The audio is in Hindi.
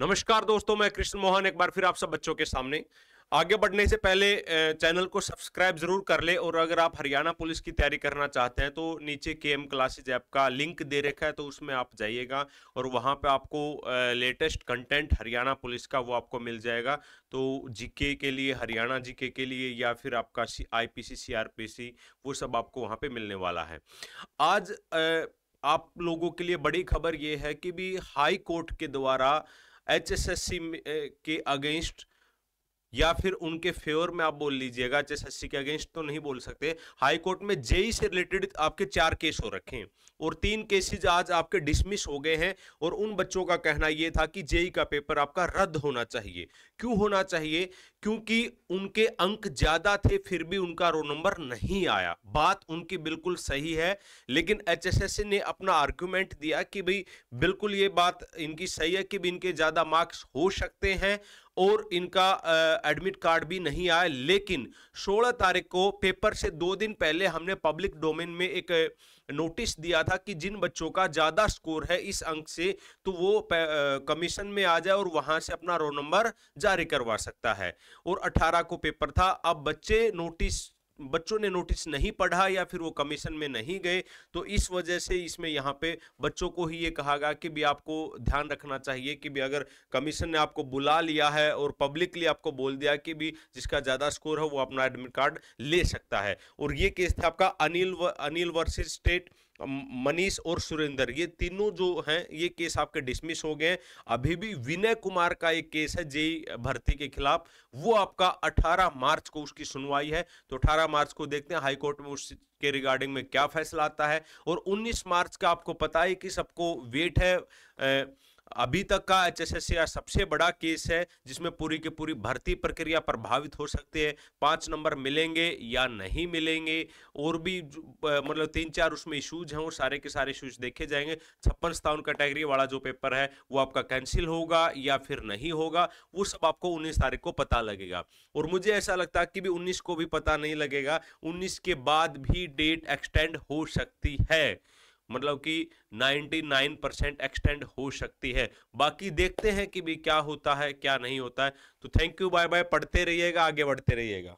नमस्कार दोस्तों मैं कृष्ण मोहन एक बार फिर आप सब बच्चों के सामने आगे बढ़ने से पहले चैनल को सब्सक्राइब जरूर कर ले और अगर आप हरियाणा पुलिस की तैयारी करना चाहते हैं तो नीचे के एम क्लासेज ऐप का लिंक दे रखा है तो उसमें आप जाइएगा और वहां पे आपको लेटेस्ट कंटेंट हरियाणा पुलिस का वो आपको मिल जाएगा तो जीके के लिए हरियाणा जीके के लिए या फिर आपका आई पी सी वो सब आपको वहाँ पर मिलने वाला है आज आप लोगों के लिए बड़ी खबर ये है कि भी हाई कोर्ट के द्वारा एचएसएससी के अगेंस्ट या फिर उनके फेवर में आप बोल लीजिएगा एच सी के अगेंस्ट तो नहीं बोल सकते हाई कोर्ट में जेई से रिलेटेड आपके चार केस हो रखे हैं और तीन केसेज आज आपके डिसमिस हो गए हैं और उन बच्चों का कहना यह था कि जेई का पेपर आपका रद्द होना चाहिए क्यों होना चाहिए क्योंकि उनके अंक ज्यादा थे फिर भी उनका रो नंबर नहीं आया बात उनकी बिल्कुल सही है लेकिन एचएसएससी ने अपना आर्ग्यूमेंट दिया कि भाई बिल्कुल ये बात इनकी सही है कि इनके ज्यादा मार्क्स हो सकते हैं और इनका एडमिट कार्ड भी नहीं आया लेकिन 16 तारीख को पेपर से दो दिन पहले हमने पब्लिक डोमेन में एक नोटिस दिया था कि जिन बच्चों का ज़्यादा स्कोर है इस अंक से तो वो कमीशन में आ जाए और वहाँ से अपना रोल नंबर जारी करवा सकता है और 18 को पेपर था अब बच्चे नोटिस बच्चों ने नोटिस नहीं पढ़ा या फिर वो कमीशन में नहीं गए तो इस वजह से इसमें यहाँ पे बच्चों को ही ये कहा गया कि भी आपको ध्यान रखना चाहिए कि भी अगर कमीशन ने आपको बुला लिया है और पब्लिकली आपको बोल दिया कि भी जिसका ज़्यादा स्कोर है वो अपना एडमिट कार्ड ले सकता है और ये केस था आपका अनिल व, अनिल वर्सेज स्टेट मनीष और सुरेंद्र ये तीनों जो हैं ये केस आपके डिसमिस हो गए हैं अभी भी विनय कुमार का एक केस है जेई भर्ती के खिलाफ वो आपका 18 मार्च को उसकी सुनवाई है तो 18 मार्च को देखते हैं हाईकोर्ट में उस के रिगार्डिंग में क्या फैसला आता है और 19 मार्च का आपको पता है कि सबको वेट है ए, अभी तक का एच एस सबसे बड़ा केस है जिसमें पूरी की पूरी भर्ती प्रक्रिया प्रभावित हो सकती है पाँच नंबर मिलेंगे या नहीं मिलेंगे और भी मतलब तीन चार उसमें इशूज हैं वो सारे के सारे इशूज देखे जाएंगे छप्पन सतावन कैटेगरी वाला जो पेपर है वो आपका कैंसिल होगा या फिर नहीं होगा वो सब आपको उन्नीस तारीख को पता लगेगा और मुझे ऐसा लगता है कि भी उन्नीस को भी पता नहीं लगेगा उन्नीस के बाद भी डेट एक्सटेंड हो सकती है मतलब कि 99 परसेंट एक्सटेंड हो सकती है बाकी देखते हैं कि भी क्या होता है क्या नहीं होता है तो थैंक यू बाय बाय पढ़ते रहिएगा आगे बढ़ते रहिएगा